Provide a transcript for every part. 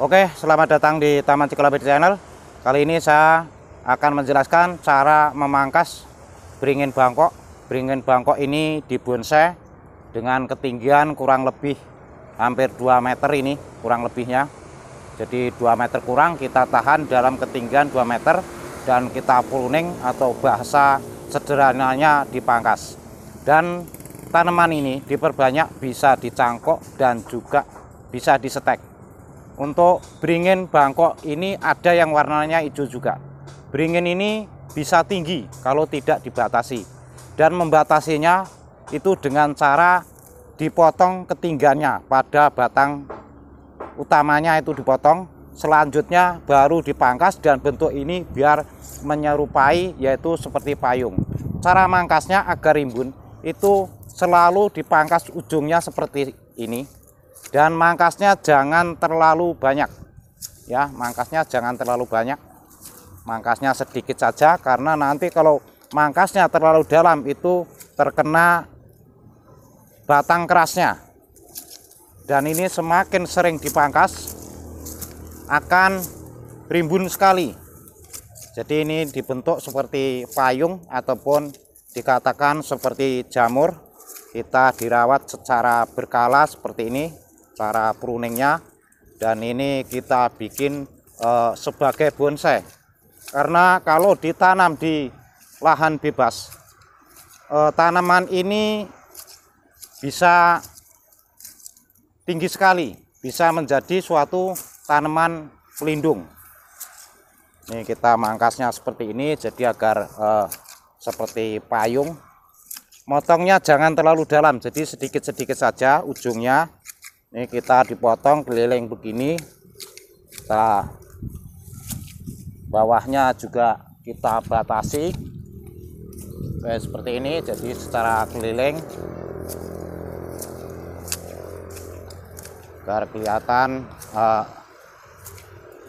Oke, selamat datang di Taman Cikolabit Channel. Kali ini saya akan menjelaskan cara memangkas beringin bangkok. Beringin bangkok ini dibonsai dengan ketinggian kurang lebih hampir 2 meter ini, kurang lebihnya. Jadi 2 meter kurang kita tahan dalam ketinggian 2 meter dan kita pruning atau bahasa sederhananya dipangkas. Dan tanaman ini diperbanyak bisa dicangkok dan juga bisa disetek untuk beringin Bangkok ini ada yang warnanya hijau juga. Beringin ini bisa tinggi kalau tidak dibatasi. Dan membatasinya itu dengan cara dipotong ketinggiannya pada batang utamanya itu dipotong selanjutnya baru dipangkas dan bentuk ini biar menyerupai yaitu seperti payung cara mangkasnya agar rimbun itu selalu dipangkas ujungnya seperti ini dan mangkasnya jangan terlalu banyak ya mangkasnya jangan terlalu banyak mangkasnya sedikit saja karena nanti kalau mangkasnya terlalu dalam itu terkena batang kerasnya dan ini semakin sering dipangkas akan rimbun sekali jadi ini dibentuk seperti payung ataupun dikatakan seperti jamur kita dirawat secara berkala seperti ini cara pruningnya dan ini kita bikin eh, sebagai bonsai karena kalau ditanam di lahan bebas eh, tanaman ini bisa tinggi sekali bisa menjadi suatu tanaman pelindung ini kita mangkasnya seperti ini jadi agar eh, seperti payung motongnya jangan terlalu dalam jadi sedikit-sedikit saja ujungnya ini kita dipotong keliling begini kita bawahnya juga kita batasi Oke, seperti ini jadi secara keliling agar kelihatan eh,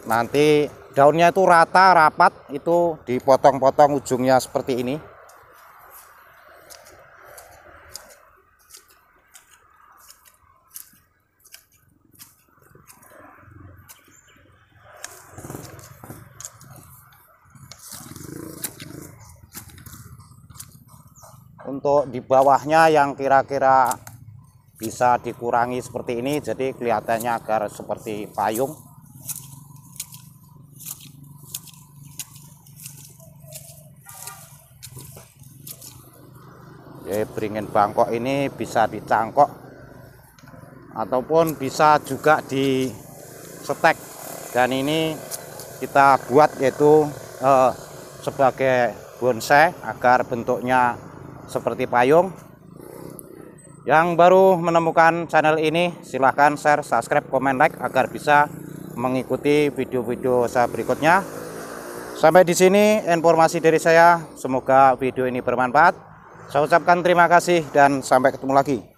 nanti daunnya itu rata rapat itu dipotong-potong ujungnya seperti ini untuk di bawahnya yang kira-kira bisa dikurangi seperti ini jadi kelihatannya agar seperti payung jadi beringin bangkok ini bisa dicangkok ataupun bisa juga di setek dan ini kita buat yaitu eh, sebagai bonsai agar bentuknya seperti payung. Yang baru menemukan channel ini silahkan share, subscribe, komen, like agar bisa mengikuti video-video saya berikutnya. Sampai di sini informasi dari saya. Semoga video ini bermanfaat. Saya ucapkan terima kasih dan sampai ketemu lagi.